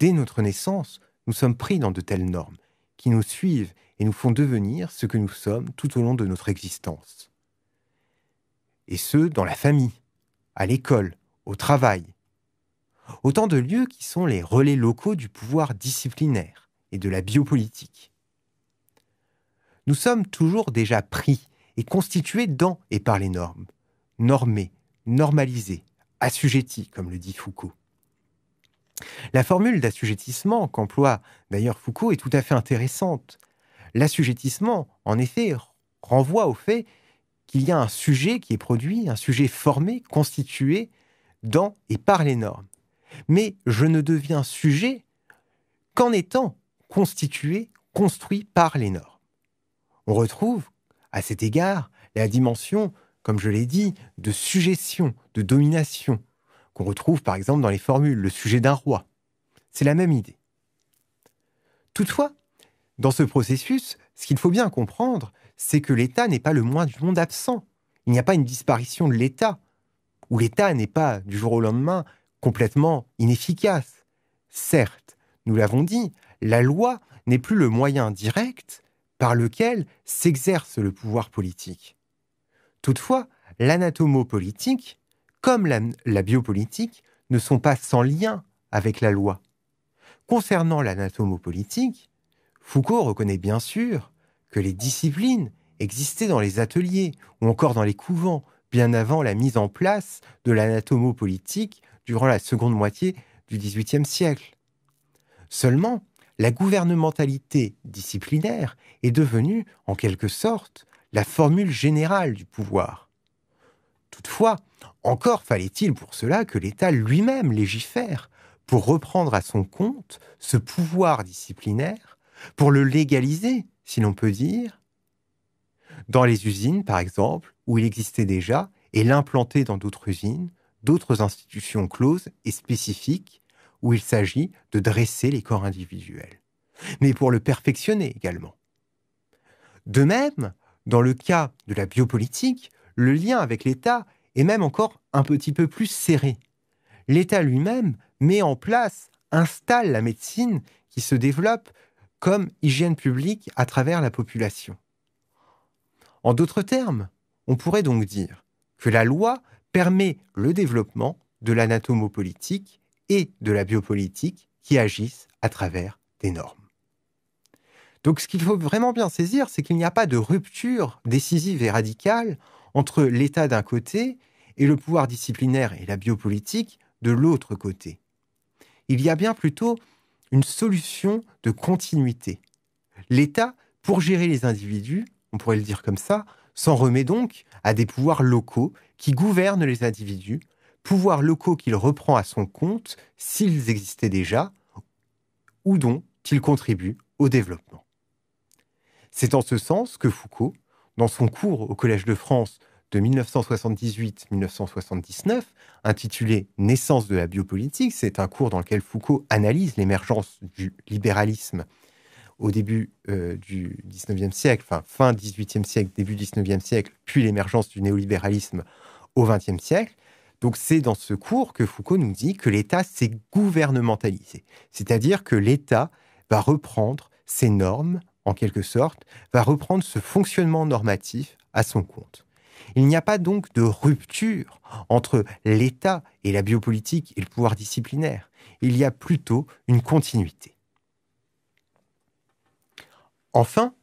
Dès notre naissance, nous sommes pris dans de telles normes, qui nous suivent et nous font devenir ce que nous sommes tout au long de notre existence. Et ce, dans la famille, à l'école, au travail, autant de lieux qui sont les relais locaux du pouvoir disciplinaire et de la biopolitique. Nous sommes toujours déjà pris et constitués dans et par les normes, normés, normalisés, assujettis, comme le dit Foucault. La formule d'assujettissement qu'emploie d'ailleurs Foucault est tout à fait intéressante. L'assujettissement, en effet, renvoie au fait qu'il y a un sujet qui est produit, un sujet formé, constitué dans et par les normes, mais je ne deviens sujet qu'en étant constitué, construit par les normes. On retrouve, à cet égard, la dimension, comme je l'ai dit, de suggestion, de domination, qu'on retrouve par exemple dans les formules, le sujet d'un roi. C'est la même idée. Toutefois, dans ce processus, ce qu'il faut bien comprendre, c'est que l'État n'est pas le moins du monde absent. Il n'y a pas une disparition de l'État, où l'État n'est pas, du jour au lendemain, complètement inefficace. Certes, nous l'avons dit, la loi n'est plus le moyen direct par lequel s'exerce le pouvoir politique. Toutefois, l'anatomopolitique, comme la, biopolitique, ne sont pas sans lien avec la loi. Concernant l'anatomopolitique, Foucault reconnaît bien sûr que les disciplines existaient dans les ateliers ou encore dans les couvents bien avant la mise en place de l'anatomopolitique durant la seconde moitié du XVIIIe siècle. Seulement, la gouvernementalité disciplinaire est devenue, en quelque sorte, la formule générale du pouvoir. Toutefois, encore fallait-il pour cela que l'État lui-même légifère pour reprendre à son compte ce pouvoir disciplinaire, pour le légaliser, si l'on peut dire, dans les usines, par exemple, où il existait déjà, et l'implanter dans d'autres usines, d'autres institutions closes et spécifiques où il s'agit de dresser les corps individuels, mais pour le perfectionner également. De même, dans le cas de la biopolitique, le lien avec l'État est même encore un petit peu plus serré. L'État lui-même met en place, installe la médecine qui se développe comme hygiène publique à travers la population. En d'autres termes, on pourrait donc dire que la loi permet le développement de l'anatomopolitique et de la biopolitique qui agissent à travers des normes. Donc ce qu'il faut vraiment bien saisir, c'est qu'il n'y a pas de rupture décisive et radicale entre l'État d'un côté et le pouvoir disciplinaire et la biopolitique de l'autre côté. Il y a bien plutôt une solution de continuité. L'État, pour gérer les individus, on pourrait le dire comme ça, s'en remet donc à des pouvoirs locaux qui gouvernent les individus, pouvoirs locaux qu'il reprend à son compte s'ils existaient déjà, ou dont il contribue au développement. C'est en ce sens que Foucault, dans son cours au Collège de France de 1978-1979, intitulé Naissance de la biopolitique, c'est un cours dans lequel Foucault analyse l'émergence du libéralisme au début euh, du 19e siècle, enfin fin 18 siècle, début 19e siècle, puis l'émergence du néolibéralisme au 20e siècle. Donc c'est dans ce cours que Foucault nous dit que l'État s'est gouvernementalisé, c'est-à-dire que l'État va reprendre ses normes, en quelque sorte, va reprendre ce fonctionnement normatif à son compte. Il n'y a pas donc de rupture entre l'État et la biopolitique et le pouvoir disciplinaire, il y a plutôt une continuité. Enfin,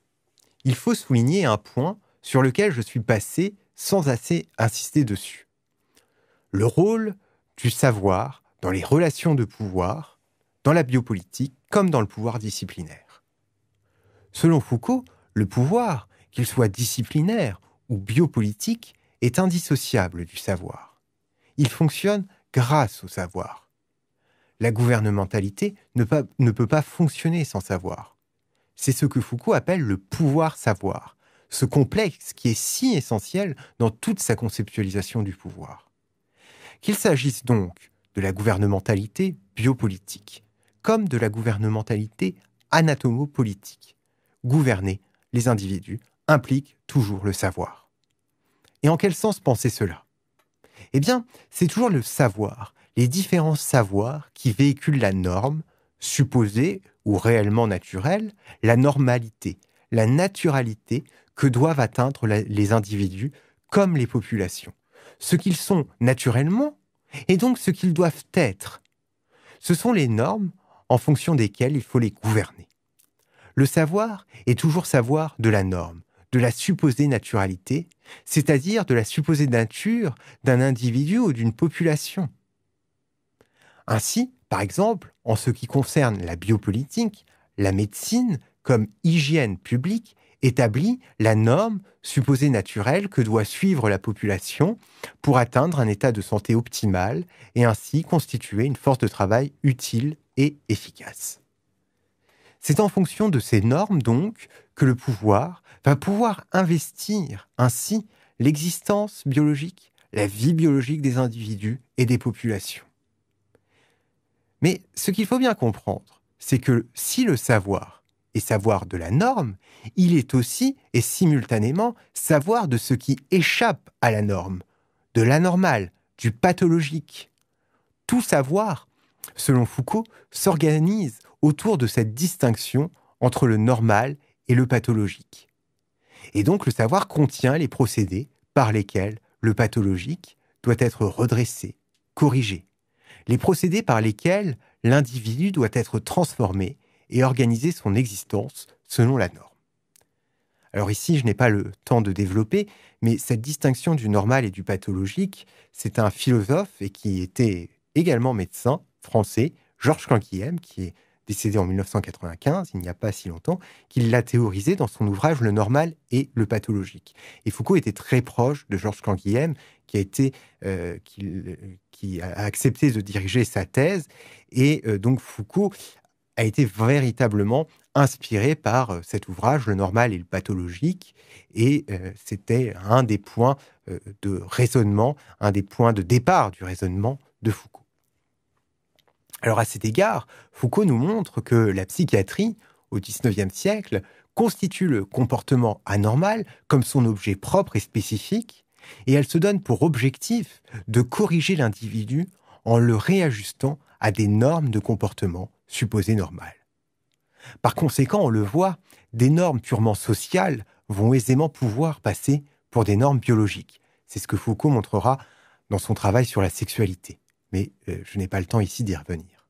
il faut souligner un point sur lequel je suis passé sans assez insister dessus. Le rôle du savoir dans les relations de pouvoir, dans la biopolitique comme dans le pouvoir disciplinaire. Selon Foucault, le pouvoir, qu'il soit disciplinaire ou biopolitique, est indissociable du savoir. Il fonctionne grâce au savoir. La gouvernementalité ne, peut pas fonctionner sans savoir. C'est ce que Foucault appelle le pouvoir savoir, ce complexe qui est si essentiel dans toute sa conceptualisation du pouvoir. Qu'il s'agisse donc de la gouvernementalité biopolitique, comme de la gouvernementalité anatomopolitique. Gouverner les individus implique toujours le savoir. Et en quel sens penser cela Eh bien, c'est toujours le savoir, les différents savoirs qui véhiculent la norme, supposée ou réellement naturelle, la normalité, la naturalité que doivent atteindre les individus comme les populations, ce qu'ils sont naturellement et donc ce qu'ils doivent être. Ce sont les normes en fonction desquelles il faut les gouverner. Le savoir est toujours savoir de la norme, de la supposée naturalité, c'est-à-dire de la supposée nature d'un individu ou d'une population. Ainsi, par exemple, en ce qui concerne la biopolitique, la médecine, comme hygiène publique, établit la norme supposée naturelle que doit suivre la population pour atteindre un état de santé optimal et ainsi constituer une force de travail utile et efficace. C'est en fonction de ces normes, donc, que le pouvoir va pouvoir investir ainsi l'existence biologique, la vie biologique des individus et des populations. Mais ce qu'il faut bien comprendre, c'est que si le savoir est savoir de la norme, il est aussi et simultanément savoir de ce qui échappe à la norme, de l'anormal, du pathologique. Tout savoir, selon Foucault, s'organise autour de cette distinction entre le normal et le pathologique. Et donc le savoir contient les procédés par lesquels le pathologique doit être redressé, corrigé les procédés par lesquels l'individu doit être transformé et organiser son existence selon la norme. Alors ici, je n'ai pas le temps de développer, mais cette distinction du normal et du pathologique, c'est un philosophe et qui était également médecin français, Georges Canquillem, qui est décédé en 1995, il n'y a pas si longtemps, qu'il l'a théorisé dans son ouvrage Le normal et le pathologique. Et Foucault était très proche de Georges Canguilhem, qui a euh, accepté de diriger sa thèse. Et euh, donc Foucault a été véritablement inspiré par euh, cet ouvrage, Le normal et le pathologique, et c'était un des points de raisonnement, un des points de départ du raisonnement de Foucault. Alors à cet égard, Foucault nous montre que la psychiatrie, au XIXe siècle, constitue le comportement anormal comme son objet propre et spécifique, et elle se donne pour objectif de corriger l'individu en le réajustant à des normes de comportement supposées normales. Par conséquent, on le voit, des normes purement sociales vont aisément pouvoir passer pour des normes biologiques. C'est ce que Foucault montrera dans son travail sur la sexualité mais euh, je n'ai pas le temps ici d'y revenir.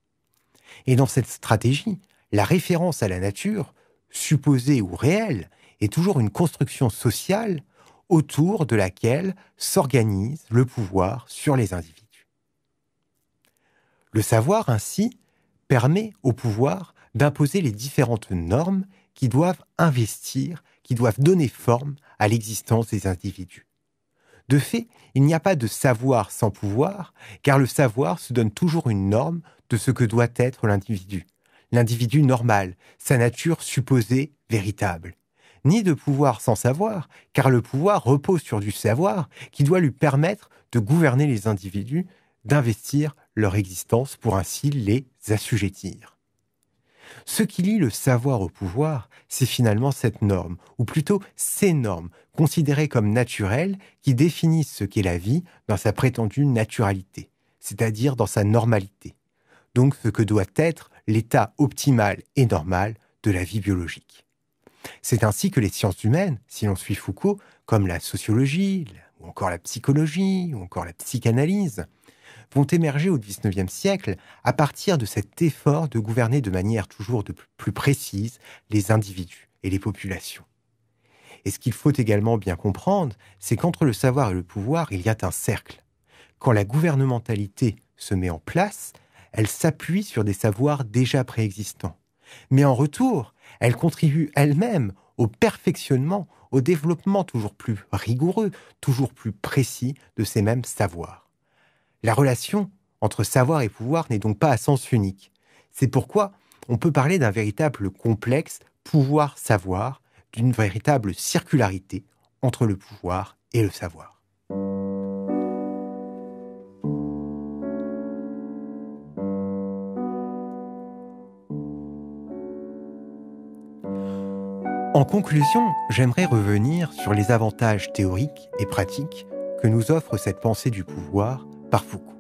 Et dans cette stratégie, la référence à la nature, supposée ou réelle, est toujours une construction sociale autour de laquelle s'organise le pouvoir sur les individus. Le savoir, ainsi, permet au pouvoir d'imposer les différentes normes qui doivent investir, qui doivent donner forme à l'existence des individus. De fait, il n'y a pas de savoir sans pouvoir, car le savoir se donne toujours une norme de ce que doit être l'individu, l'individu normal, sa nature supposée véritable. Ni de pouvoir sans savoir, car le pouvoir repose sur du savoir qui doit lui permettre de gouverner les individus, d'investir leur existence pour ainsi les assujettir. Ce qui lie le savoir au pouvoir, c'est finalement cette norme, ou plutôt ces normes, considérées comme naturelles, qui définissent ce qu'est la vie dans sa prétendue naturalité, c'est-à-dire dans sa normalité. Donc ce que doit être l'état optimal et normal de la vie biologique. C'est ainsi que les sciences humaines, si l'on suit Foucault, comme la sociologie, ou encore la psychologie, ou encore la psychanalyse, vont émerger au XIXe siècle à partir de cet effort de gouverner de manière toujours de plus précise les individus et les populations. Et ce qu'il faut également bien comprendre, c'est qu'entre le savoir et le pouvoir, il y a un cercle. Quand la gouvernementalité se met en place, elle s'appuie sur des savoirs déjà préexistants. Mais en retour, elle contribue elle-même au perfectionnement, au développement toujours plus rigoureux, toujours plus précis de ces mêmes savoirs. La relation entre savoir et pouvoir n'est donc pas à sens unique. C'est pourquoi on peut parler d'un véritable complexe pouvoir-savoir, d'une véritable circularité entre le pouvoir et le savoir. En conclusion, j'aimerais revenir sur les avantages théoriques et pratiques que nous offre cette pensée du pouvoir par Foucault.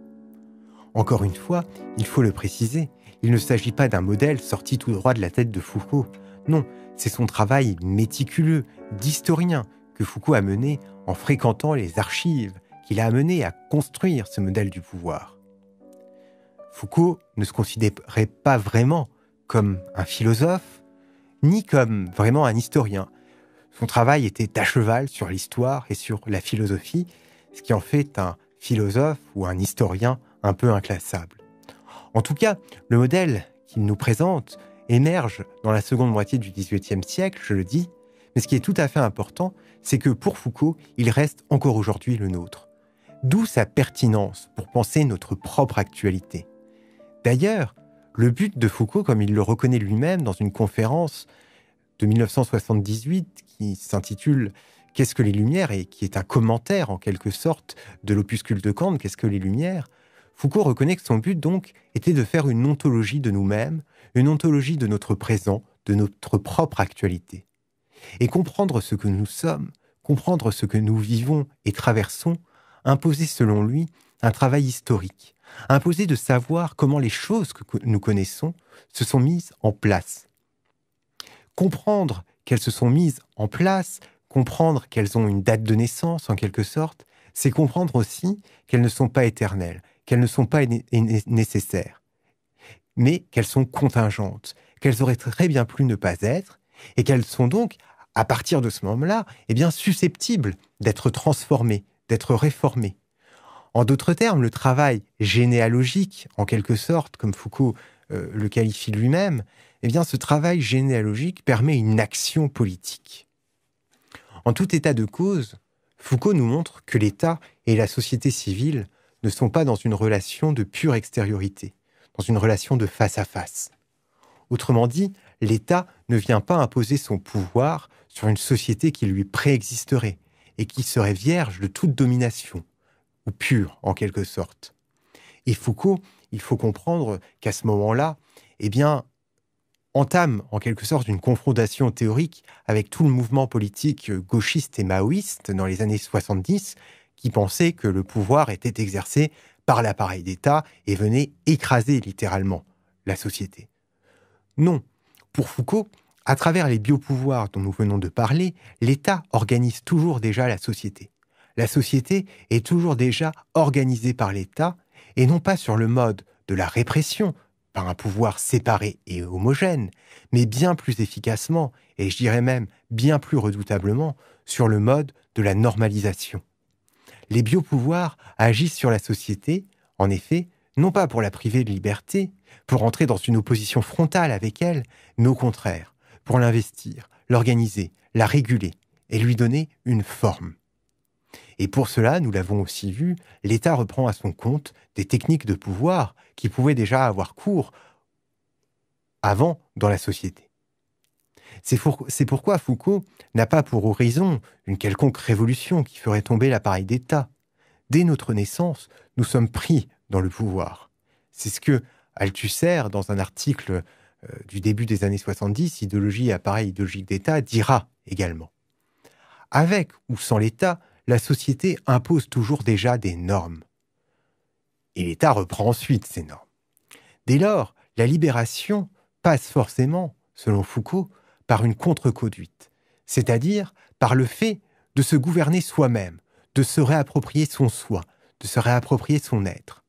Encore une fois, il faut le préciser, il ne s'agit pas d'un modèle sorti tout droit de la tête de Foucault. Non, c'est son travail méticuleux d'historien que Foucault a mené en fréquentant les archives qu'il a amené à construire ce modèle du pouvoir. Foucault ne se considérait pas vraiment comme un philosophe, ni comme vraiment un historien. Son travail était à cheval sur l'histoire et sur la philosophie, ce qui en fait un philosophe ou un historien un peu inclassable. En tout cas, le modèle qu'il nous présente émerge dans la seconde moitié du XVIIIe siècle, je le dis, mais ce qui est tout à fait important, c'est que pour Foucault, il reste encore aujourd'hui le nôtre. D'où sa pertinence pour penser notre propre actualité. D'ailleurs, le but de Foucault, comme il le reconnaît lui-même dans une conférence de 1978 qui s'intitule Qu'est-ce que les Lumières et qui est un commentaire en quelque sorte de l'opuscule de Kant, qu'est-ce que les Lumières Foucault reconnaît que son but donc était de faire une ontologie de nous-mêmes, une ontologie de notre présent, de notre propre actualité. Et comprendre ce que nous sommes, comprendre ce que nous vivons et traversons, imposait selon lui un travail historique, imposer de savoir comment les choses que nous connaissons se sont mises en place. Comprendre qu'elles se sont mises en place comprendre qu'elles ont une date de naissance en quelque sorte, c'est comprendre aussi qu'elles ne sont pas éternelles, qu'elles ne sont pas nécessaires, mais qu'elles sont contingentes, qu'elles auraient très bien pu ne pas être, et qu'elles sont donc, à partir de ce moment-là, eh bien susceptibles d'être transformées, d'être réformées. En d'autres termes, le travail généalogique, en quelque sorte, comme Foucault euh, le qualifie lui-même, eh bien ce travail généalogique permet une action politique. En tout état de cause, Foucault nous montre que l'État et la société civile ne sont pas dans une relation de pure extériorité, dans une relation de face à face. Autrement dit, l'État ne vient pas imposer son pouvoir sur une société qui lui préexisterait et qui serait vierge de toute domination, ou pure en quelque sorte. Et Foucault, il faut comprendre qu'à ce moment-là, eh bien, entame en quelque sorte une confrontation théorique avec tout le mouvement politique euh, gauchiste et maoïste dans les années 70 qui pensait que le pouvoir était exercé par l'appareil d'État et venait écraser littéralement la société. Non, pour Foucault, à travers les biopouvoirs dont nous venons de parler, l'État organise toujours déjà la société. La société est toujours déjà organisée par l'État et non pas sur le mode de la répression, par un pouvoir séparé et homogène, mais bien plus efficacement, et je dirais même bien plus redoutablement, sur le mode de la normalisation. Les biopouvoirs agissent sur la société, en effet, non pas pour la priver de liberté, pour entrer dans une opposition frontale avec elle, mais au contraire, pour l'investir, l'organiser, la réguler et lui donner une forme. Et pour cela, nous l'avons aussi vu, l'État reprend à son compte des techniques de pouvoir qui pouvaient déjà avoir cours avant dans la société. C'est pourquoi Foucault n'a pas pour horizon une quelconque révolution qui ferait tomber l'appareil d'État. Dès notre naissance, nous sommes pris dans le pouvoir. C'est ce que Althusser, dans un article euh, du début des années 70, Idéologie et appareil idéologique d'État, dira également. Avec ou sans l'État, la société impose toujours déjà des normes. Et l'État reprend ensuite ces normes. Dès lors, la libération passe forcément, selon Foucault, par une contre-conduite, c'est-à-dire par le fait de se gouverner soi-même, de se réapproprier son soi, de se réapproprier son être,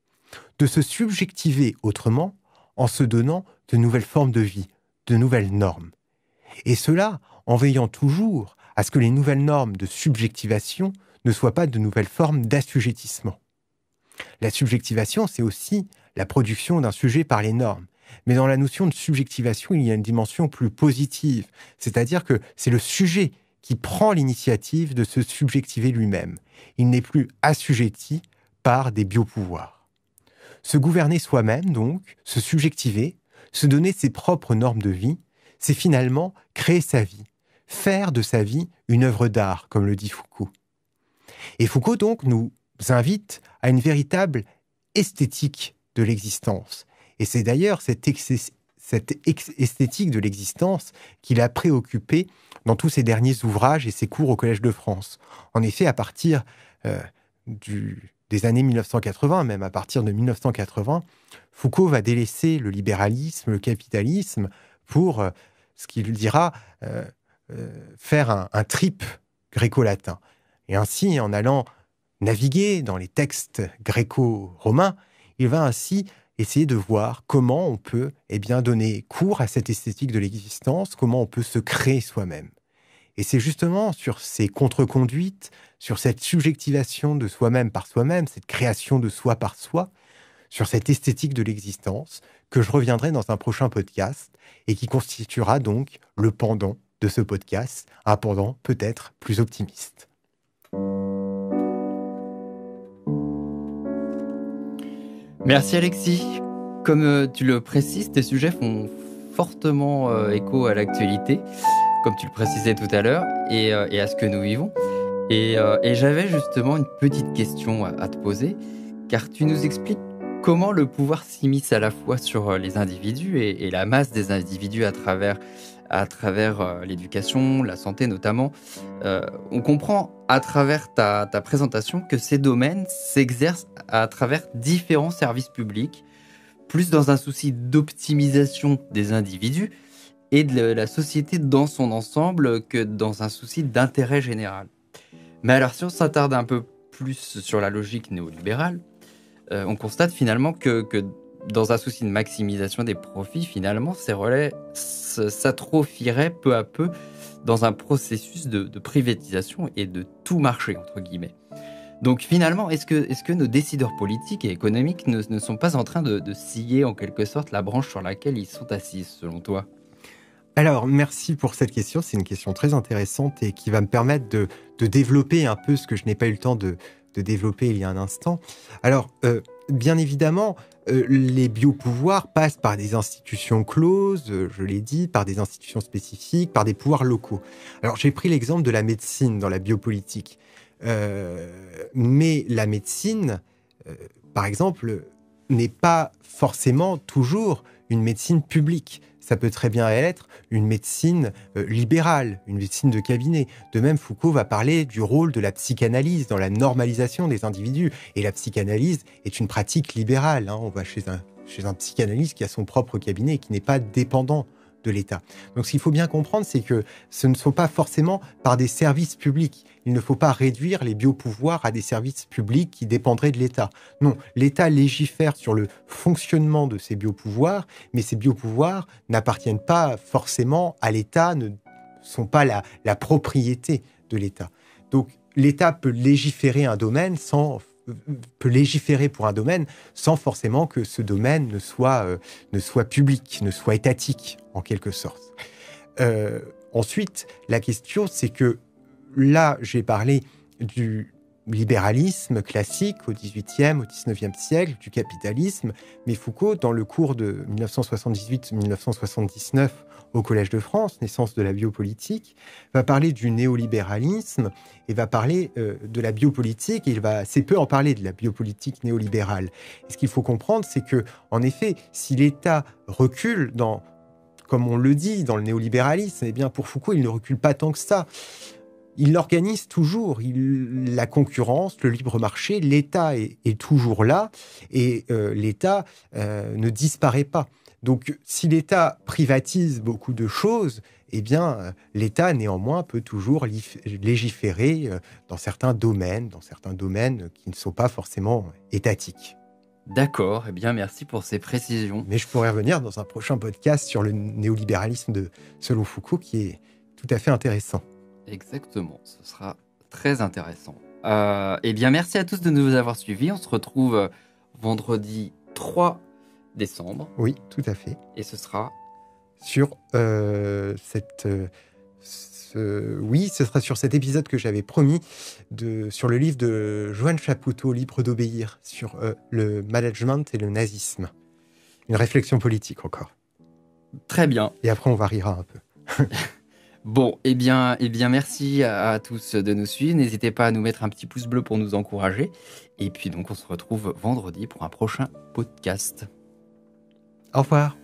de se subjectiver autrement en se donnant de nouvelles formes de vie, de nouvelles normes. Et cela en veillant toujours à ce que les nouvelles normes de subjectivation ne soit pas de nouvelles formes d'assujettissement. La subjectivation, c'est aussi la production d'un sujet par les normes. Mais dans la notion de subjectivation, il y a une dimension plus positive, c'est-à-dire que c'est le sujet qui prend l'initiative de se subjectiver lui-même. Il n'est plus assujetti par des biopouvoirs. Se gouverner soi-même, donc, se subjectiver, se donner ses propres normes de vie, c'est finalement créer sa vie, faire de sa vie une œuvre d'art, comme le dit Foucault. Et Foucault donc nous invite à une véritable esthétique de l'existence. Et c'est d'ailleurs cette, esthétique de l'existence qu'il a préoccupé dans tous ses derniers ouvrages et ses cours au Collège de France. En effet, à partir euh, des années 1980, même à partir de 1980, Foucault va délaisser le libéralisme, le capitalisme, pour euh, ce qu'il dira euh, faire un trip gréco-latin. Et ainsi, en allant naviguer dans les textes gréco-romains, il va ainsi essayer de voir comment on peut eh bien, donner cours à cette esthétique de l'existence, comment on peut se créer soi-même. Et c'est justement sur ces contre-conduites, sur cette subjectivation de soi-même par soi-même, cette création de soi par soi, sur cette esthétique de l'existence, que je reviendrai dans un prochain podcast et qui constituera donc le pendant de ce podcast, un pendant peut-être plus optimiste. Merci Alexis. Comme euh, tu le précises, tes sujets font fortement euh, écho à l'actualité, comme tu le précisais tout à l'heure, et, euh, à ce que nous vivons. Et, j'avais justement une petite question à, te poser, car tu nous expliques comment le pouvoir s'immisce à la fois sur les individus et la masse des individus à travers à travers euh, l'éducation, la santé notamment. Euh, on comprend à travers ta, ta présentation que ces domaines s'exercent à travers différents services publics, plus dans un souci d'optimisation des individus et de la société dans son ensemble que dans un souci d'intérêt général. Mais alors si on s'attarde un peu plus sur la logique néolibérale, euh, on constate finalement que, que dans un souci de maximisation des profits, finalement, ces relais s'atrophieraient peu à peu dans un processus de, privatisation et de tout marché, entre guillemets. Donc finalement, est-ce que, est que, nos décideurs politiques et économiques ne, ne sont pas en train de, de, scier en quelque sorte la branche sur laquelle ils sont assis, selon toi alors, merci pour cette question. C'est une question très intéressante et qui va me permettre de développer un peu ce que je n'ai pas eu le temps de, de développer il y a un instant. Alors, euh, bien évidemment, euh, les biopouvoirs passent par des institutions closes, euh, je l'ai dit, par des institutions spécifiques, par des pouvoirs locaux. Alors, j'ai pris l'exemple de la médecine dans la biopolitique. mais la médecine, par exemple, n'est pas forcément toujours une médecine publique ça peut très bien être une médecine euh, libérale, une médecine de cabinet. De même, Foucault va parler du rôle de la psychanalyse dans la normalisation des individus. Et la psychanalyse est une pratique libérale. Hein. On va chez un, chez un psychanalyste qui a son propre cabinet qui n'est pas dépendant de l'État. Donc ce qu'il faut bien comprendre, c'est que ce ne sont pas forcément par des services publics. Il ne faut pas réduire les biopouvoirs à des services publics qui dépendraient de l'État. Non, l'État légifère sur le fonctionnement de ces biopouvoirs, mais ces biopouvoirs n'appartiennent pas forcément à l'État, ne sont pas la, la propriété de l'État. Donc l'État peut légiférer un domaine sans peut légiférer pour un domaine sans forcément que ce domaine ne soit, euh, ne soit public, ne soit étatique, en quelque sorte. Euh, ensuite, la question, c'est que là, j'ai parlé du libéralisme classique au 18e, au 19e siècle, du capitalisme, mais Foucault, dans le cours de 1978-1979, au Collège de France, naissance de la biopolitique, va parler du néolibéralisme et va parler euh, de la biopolitique. il va assez peu en parler de la biopolitique néolibérale. ce qu'il faut comprendre, c'est que, en effet, si l'État recule dans, comme on le dit, dans le néolibéralisme, eh bien, pour Foucault, il ne recule pas tant que ça. Il l'organise toujours. la concurrence, le libre marché, l'État est, toujours là et euh, l'État euh, ne disparaît pas. Donc, si l'État privatise beaucoup de choses, eh bien, euh, l'État, néanmoins, peut toujours légiférer euh, dans certains domaines, dans certains domaines qui ne sont pas forcément étatiques. D'accord, eh bien merci pour ces précisions. Mais je pourrais revenir dans un prochain podcast sur le néolibéralisme de selon Foucault qui est tout à fait intéressant. Exactement, ce sera très intéressant. Euh, eh bien merci à tous de nous avoir suivis, on se retrouve euh, vendredi 3 décembre. Oui, tout à fait. Et ce sera Sur euh, cette. Euh, oui, ce sera sur cet épisode que j'avais promis de, sur le livre de Joan Chapoutot, Libre d'obéir, sur euh, le management et le nazisme. Une réflexion politique encore. très bien. Et après, on variera un peu. <laughs> Bon, eh bien, eh bien merci à, à tous de nous suivre. N'hésitez pas à nous mettre un petit pouce bleu pour nous encourager. Et puis donc, on se retrouve vendredi pour un prochain podcast. Au revoir.